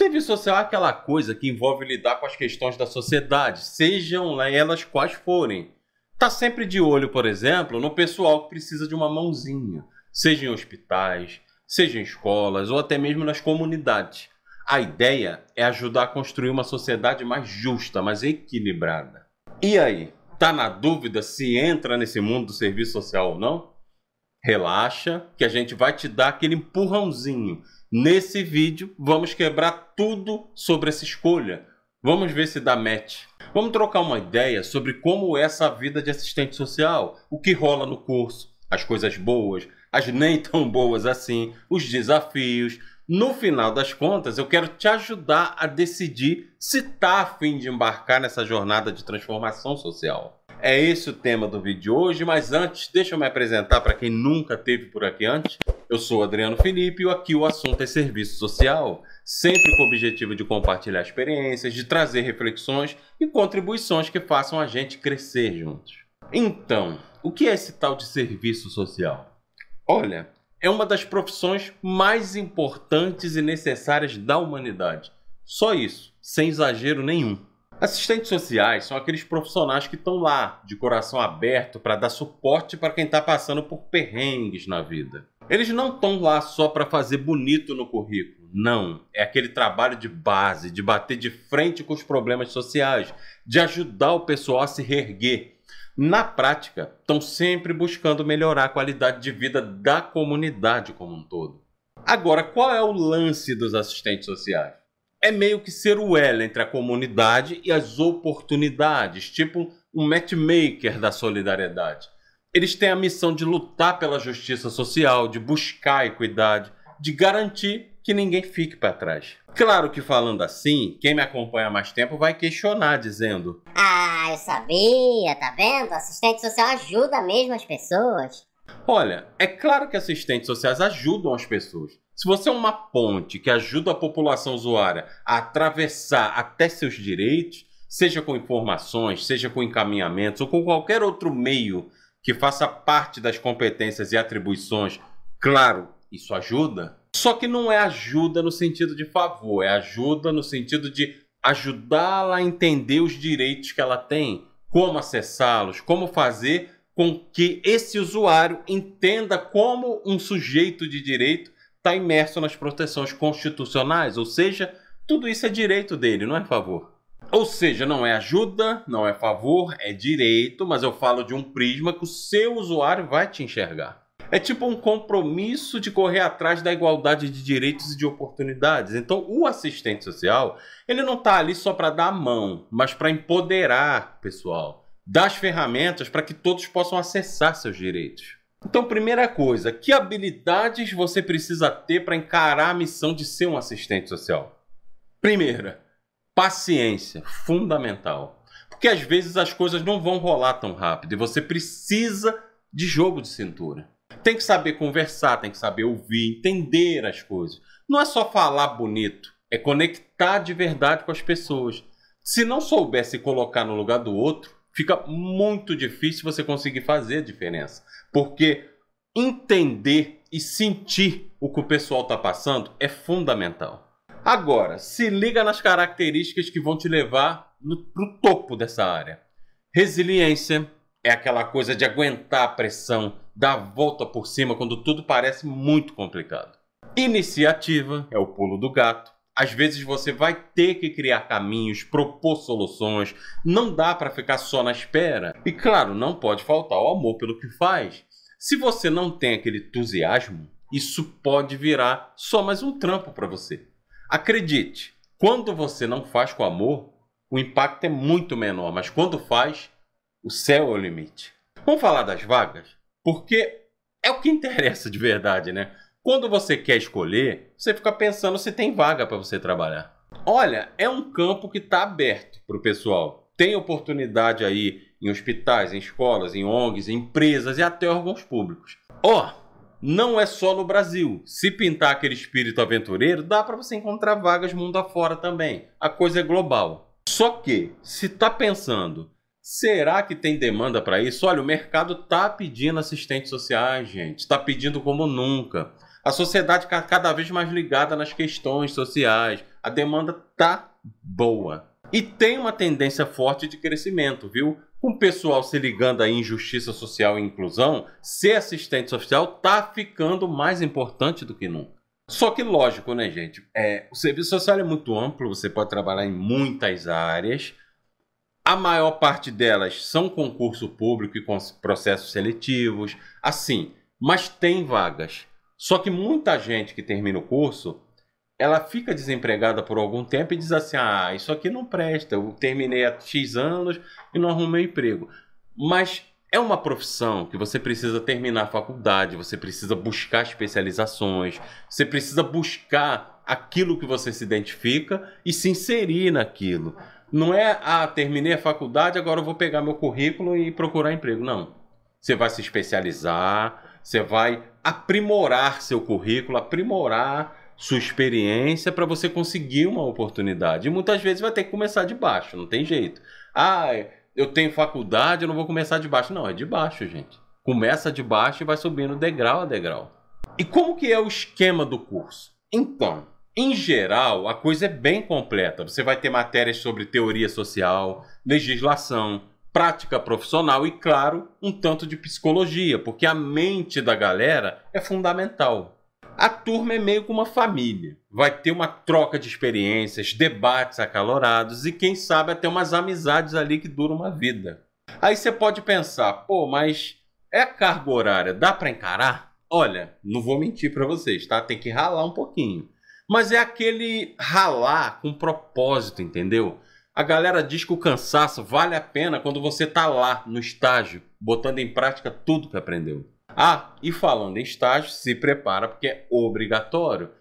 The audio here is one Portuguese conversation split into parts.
Serviço social é aquela coisa que envolve lidar com as questões da sociedade, sejam elas quais forem. Tá sempre de olho, por exemplo, no pessoal que precisa de uma mãozinha, seja em hospitais, seja em escolas ou até mesmo nas comunidades. A ideia é ajudar a construir uma sociedade mais justa, mais equilibrada. E aí, tá na dúvida se entra nesse mundo do serviço social ou não? relaxa, que a gente vai te dar aquele empurrãozinho. Nesse vídeo, vamos quebrar tudo sobre essa escolha. Vamos ver se dá match. Vamos trocar uma ideia sobre como é essa vida de assistente social, o que rola no curso, as coisas boas, as nem tão boas assim, os desafios. No final das contas, eu quero te ajudar a decidir se está afim de embarcar nessa jornada de transformação social. É esse o tema do vídeo de hoje, mas antes, deixa eu me apresentar para quem nunca teve por aqui antes. Eu sou Adriano Felipe e aqui o assunto é serviço social, sempre com o objetivo de compartilhar experiências, de trazer reflexões e contribuições que façam a gente crescer juntos. Então, o que é esse tal de serviço social? Olha, é uma das profissões mais importantes e necessárias da humanidade. Só isso, sem exagero nenhum. Assistentes sociais são aqueles profissionais que estão lá, de coração aberto, para dar suporte para quem está passando por perrengues na vida. Eles não estão lá só para fazer bonito no currículo, não. É aquele trabalho de base, de bater de frente com os problemas sociais, de ajudar o pessoal a se reerguer. Na prática, estão sempre buscando melhorar a qualidade de vida da comunidade como um todo. Agora, qual é o lance dos assistentes sociais? é meio que ser o elo entre a comunidade e as oportunidades, tipo um matchmaker da solidariedade. Eles têm a missão de lutar pela justiça social, de buscar equidade, de garantir que ninguém fique para trás. Claro que falando assim, quem me acompanha há mais tempo vai questionar, dizendo: Ah, eu sabia, tá vendo? Assistente social ajuda mesmo as pessoas. Olha, é claro que assistentes sociais ajudam as pessoas, se você é uma ponte que ajuda a população usuária a atravessar até seus direitos, seja com informações, seja com encaminhamentos ou com qualquer outro meio que faça parte das competências e atribuições, claro, isso ajuda. Só que não é ajuda no sentido de favor, é ajuda no sentido de ajudá-la a entender os direitos que ela tem, como acessá-los, como fazer com que esse usuário entenda como um sujeito de direito está imerso nas proteções constitucionais, ou seja, tudo isso é direito dele, não é favor. Ou seja, não é ajuda, não é favor, é direito, mas eu falo de um prisma que o seu usuário vai te enxergar. É tipo um compromisso de correr atrás da igualdade de direitos e de oportunidades. Então, o assistente social, ele não está ali só para dar a mão, mas para empoderar, pessoal, das ferramentas para que todos possam acessar seus direitos. Então, primeira coisa, que habilidades você precisa ter para encarar a missão de ser um assistente social? Primeira, paciência, fundamental. Porque às vezes as coisas não vão rolar tão rápido e você precisa de jogo de cintura. Tem que saber conversar, tem que saber ouvir, entender as coisas. Não é só falar bonito, é conectar de verdade com as pessoas. Se não souber se colocar no lugar do outro, fica muito difícil você conseguir fazer a diferença. Porque entender e sentir o que o pessoal está passando é fundamental. Agora, se liga nas características que vão te levar para o topo dessa área. Resiliência é aquela coisa de aguentar a pressão, dar a volta por cima quando tudo parece muito complicado. Iniciativa é o pulo do gato. Às vezes você vai ter que criar caminhos, propor soluções, não dá para ficar só na espera. E claro, não pode faltar o amor pelo que faz. Se você não tem aquele entusiasmo, isso pode virar só mais um trampo para você. Acredite, quando você não faz com amor, o impacto é muito menor, mas quando faz, o céu é o limite. Vamos falar das vagas? Porque é o que interessa de verdade, né? Quando você quer escolher, você fica pensando se tem vaga para você trabalhar. Olha, é um campo que está aberto para o pessoal. Tem oportunidade aí em hospitais, em escolas, em ONGs, em empresas e até órgãos públicos. Ó, oh, não é só no Brasil. Se pintar aquele espírito aventureiro, dá para você encontrar vagas mundo afora também. A coisa é global. Só que, se tá pensando, será que tem demanda para isso? Olha, o mercado tá pedindo assistentes sociais, gente. Tá pedindo como nunca. A sociedade está cada vez mais ligada nas questões sociais. A demanda tá boa. E tem uma tendência forte de crescimento, viu? Com o pessoal se ligando à injustiça social e inclusão, ser assistente social tá ficando mais importante do que nunca. Só que lógico, né, gente? É, o serviço social é muito amplo, você pode trabalhar em muitas áreas. A maior parte delas são concurso público e processos seletivos, assim, mas tem vagas. Só que muita gente que termina o curso, ela fica desempregada por algum tempo e diz assim: ah, isso aqui não presta, eu terminei há X anos e não arrumei emprego. Mas é uma profissão que você precisa terminar a faculdade, você precisa buscar especializações, você precisa buscar aquilo que você se identifica e se inserir naquilo. Não é, ah, terminei a faculdade, agora eu vou pegar meu currículo e procurar emprego. Não. Você vai se especializar, você vai aprimorar seu currículo, aprimorar sua experiência para você conseguir uma oportunidade. E muitas vezes vai ter que começar de baixo, não tem jeito. Ah, eu tenho faculdade, eu não vou começar de baixo. Não, é de baixo, gente. Começa de baixo e vai subindo degrau a degrau. E como que é o esquema do curso? Então, em geral, a coisa é bem completa. Você vai ter matérias sobre teoria social, legislação, prática profissional e, claro, um tanto de psicologia, porque a mente da galera é fundamental. A turma é meio que uma família. Vai ter uma troca de experiências, debates acalorados e, quem sabe, até umas amizades ali que duram uma vida. Aí você pode pensar, pô, mas é a carga horária, dá para encarar? Olha, não vou mentir para vocês, tá? Tem que ralar um pouquinho. Mas é aquele ralar com propósito, entendeu? A galera diz que o cansaço vale a pena quando você tá lá no estágio, botando em prática tudo que aprendeu. Ah, e falando em estágio, se prepara porque é obrigatório.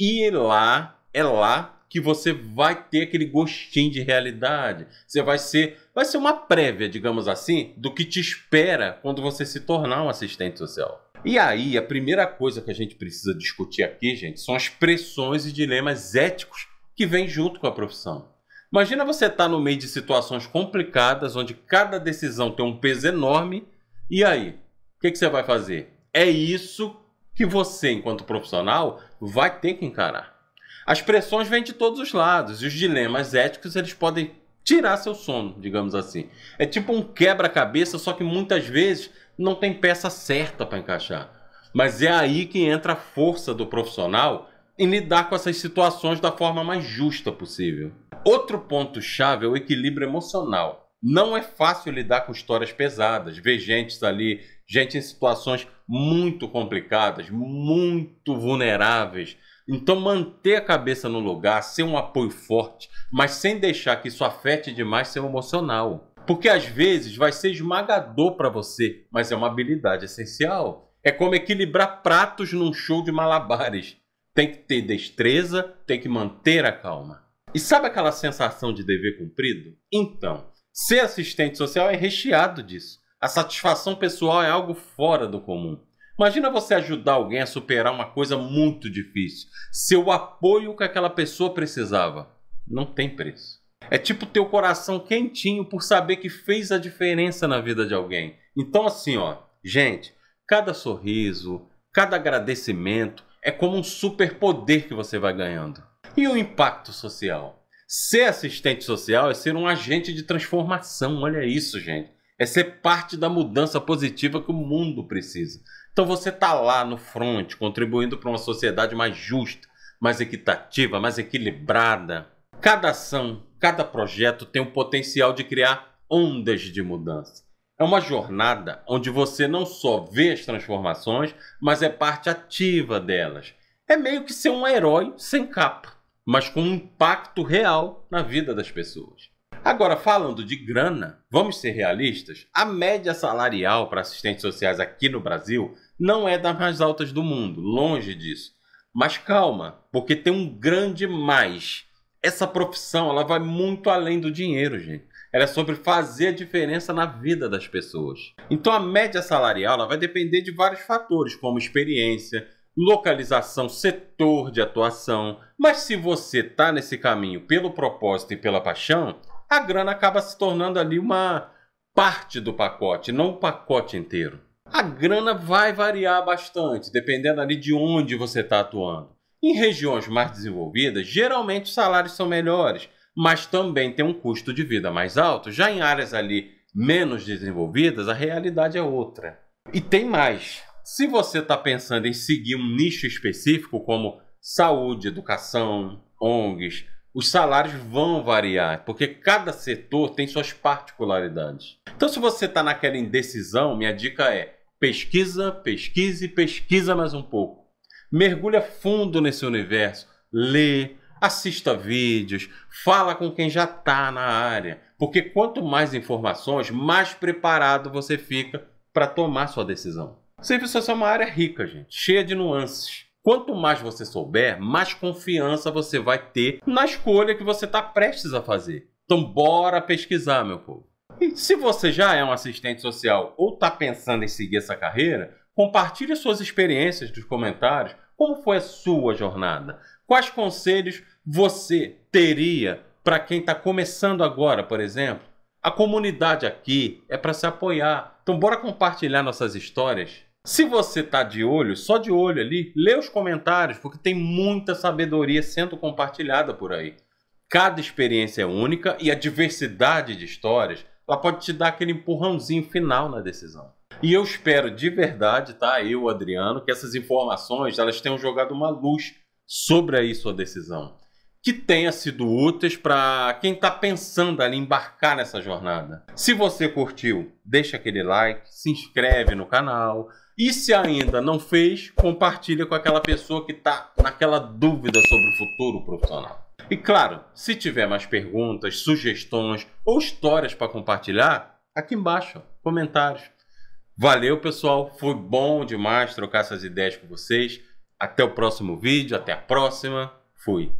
E lá, é lá que você vai ter aquele gostinho de realidade. Você vai ser, vai ser uma prévia, digamos assim, do que te espera quando você se tornar um assistente social. E aí, a primeira coisa que a gente precisa discutir aqui, gente, são as pressões e dilemas éticos que vêm junto com a profissão. Imagina você estar tá no meio de situações complicadas, onde cada decisão tem um peso enorme, e aí? O que, que você vai fazer? É isso que você, enquanto profissional, vai ter que encarar. As pressões vêm de todos os lados, e os dilemas éticos eles podem tirar seu sono, digamos assim. É tipo um quebra-cabeça, só que muitas vezes não tem peça certa para encaixar. Mas é aí que entra a força do profissional em lidar com essas situações da forma mais justa possível. Outro ponto-chave é o equilíbrio emocional. Não é fácil lidar com histórias pesadas, ver gente ali, gente em situações muito complicadas, muito vulneráveis. Então, manter a cabeça no lugar, ser um apoio forte, mas sem deixar que isso afete demais seu emocional. Porque às vezes vai ser esmagador para você, mas é uma habilidade essencial. É como equilibrar pratos num show de malabares tem que ter destreza, tem que manter a calma. E sabe aquela sensação de dever cumprido? Então, ser assistente social é recheado disso. A satisfação pessoal é algo fora do comum. Imagina você ajudar alguém a superar uma coisa muito difícil, ser o apoio que aquela pessoa precisava. Não tem preço. É tipo ter o coração quentinho por saber que fez a diferença na vida de alguém. Então assim, ó, gente, cada sorriso, cada agradecimento, é como um superpoder que você vai ganhando. E o impacto social? Ser assistente social é ser um agente de transformação, olha isso, gente. É ser parte da mudança positiva que o mundo precisa. Então você está lá no front, contribuindo para uma sociedade mais justa, mais equitativa, mais equilibrada. Cada ação, cada projeto tem o potencial de criar ondas de mudança. É uma jornada onde você não só vê as transformações, mas é parte ativa delas. É meio que ser um herói sem capa, mas com um impacto real na vida das pessoas. Agora, falando de grana, vamos ser realistas: a média salarial para assistentes sociais aqui no Brasil não é das mais altas do mundo, longe disso. Mas calma, porque tem um grande mais. Essa profissão ela vai muito além do dinheiro, gente. É sobre fazer a diferença na vida das pessoas. Então a média salarial vai depender de vários fatores, como experiência, localização, setor de atuação. Mas se você está nesse caminho pelo propósito e pela paixão, a grana acaba se tornando ali uma parte do pacote, não o pacote inteiro. A grana vai variar bastante, dependendo ali de onde você está atuando. Em regiões mais desenvolvidas, geralmente os salários são melhores, mas também tem um custo de vida mais alto. Já em áreas ali menos desenvolvidas, a realidade é outra. E tem mais. Se você está pensando em seguir um nicho específico, como saúde, educação, ONGs, os salários vão variar, porque cada setor tem suas particularidades. Então, se você está naquela indecisão, minha dica é pesquisa, pesquise, pesquisa mais um pouco. Mergulha fundo nesse universo, lê, assista vídeos, fala com quem já está na área, porque quanto mais informações, mais preparado você fica para tomar sua decisão. Serviço social é uma área rica, gente, cheia de nuances. Quanto mais você souber, mais confiança você vai ter na escolha que você está prestes a fazer. Então, bora pesquisar, meu povo. E se você já é um assistente social ou está pensando em seguir essa carreira, compartilhe suas experiências nos comentários. Como foi a sua jornada? Quais conselhos você teria para quem está começando agora, por exemplo? A comunidade aqui é para se apoiar. Então, bora compartilhar nossas histórias. Se você tá de olho, só de olho ali, lê os comentários, porque tem muita sabedoria sendo compartilhada por aí. Cada experiência é única e a diversidade de histórias, ela pode te dar aquele empurrãozinho final na decisão. E eu espero de verdade, tá? Eu, Adriano, que essas informações, elas tenham jogado uma luz sobre aí sua decisão, que tenha sido úteis para quem está pensando ali embarcar nessa jornada. Se você curtiu, deixa aquele like, se inscreve no canal e se ainda não fez, compartilha com aquela pessoa que está naquela dúvida sobre o futuro profissional. E claro, se tiver mais perguntas, sugestões ou histórias para compartilhar, aqui embaixo, comentários. Valeu, pessoal. Foi bom demais trocar essas ideias com vocês. Até o próximo vídeo, até a próxima. Fui.